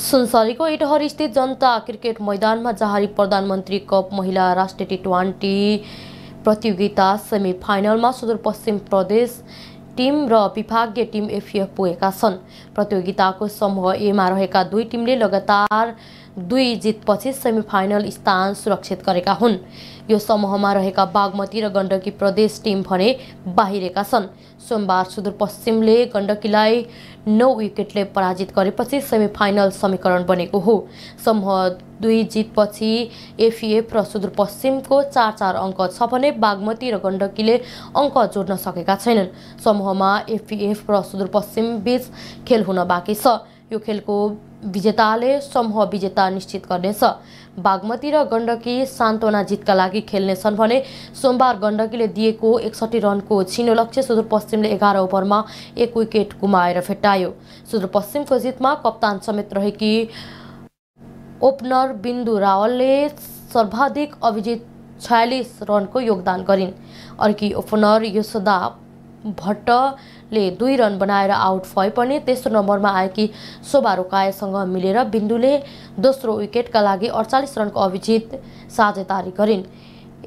सुनसरीको स्थित जनता क्रिकेट मैदानमा जहारी प्रधानमन्त्री कप महिला राष्ट्रिय टी ट्वेन्टी प्रतियोगिता सेमी फाइनलमा सुदूरपश्चिम प्रदेश टिम र विभागीय टिम एफएफ पुगेका छन् प्रतियोगिताको समूह एमा रहेका दुई टिमले लगातार दुई जितपछि सेमिफाइनल स्थान सुरक्षित गरेका हुन् यो समूहमा रहेका बागमती र गण्डकी प्रदेश टिम भने बाहिरेका छन् सोमबार सुदूरपश्चिमले गण्डकीलाई नौ विकेटले पराजित गरेपछि सेमिफाइनल समीकरण बनेको हो समूह दुई जितपछि एफिएफ र सुदूरपश्चिमको चार चार अङ्क छ भने बागमती र गण्डकीले अङ्क जोड्न सकेका छैनन् समूहमा एफिएफ र सुदूरपश्चिम बीच खेल हुन बाँकी छ यो खेलको विजेताले समूह विजेता निश्चित गर्नेछ बागमती र गण्डकी सान्त्वना जितका लागि खेल्नेछन् भने सोमबार गण्डकीले दिएको एकसट्ठी रनको छिनो लक्ष्य सुदूरपश्चिमले एघार ओभरमा एक विकेट गुमाएर फेटायो सुदूरपश्चिमको जितमा कप्तान समेत रहेकी ओपनर बिन्दु रावलले सर्वाधिक अभिजित छयालिस रनको योगदान गरिन् अर्की ओपनर यशोदा भट्टले दुई रन बनाएर आउट भए पनि तेस्रो नम्बरमा आएकी शोभा रोकाएसँग मिलेर बिन्दुले दोस्रो विकेटका लागि अडचालिस रनको अभिजित साझेदारी गरिन्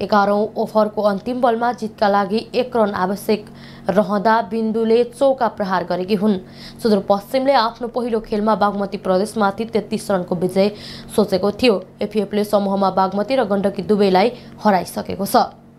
एघारौँ ओभरको अन्तिम बलमा जितका लागि एक रन आवश्यक रहँदा बिन्दुले चौका प्रहार गरेकी हुन् सुदूरपश्चिमले आफ्नो पहिलो खेलमा बागमती प्रदेशमाथि तेत्तिस रनको विजय सोचेको थियो एफिएफले समूहमा बागमती र गण्डकी दुवैलाई हराइसकेको छ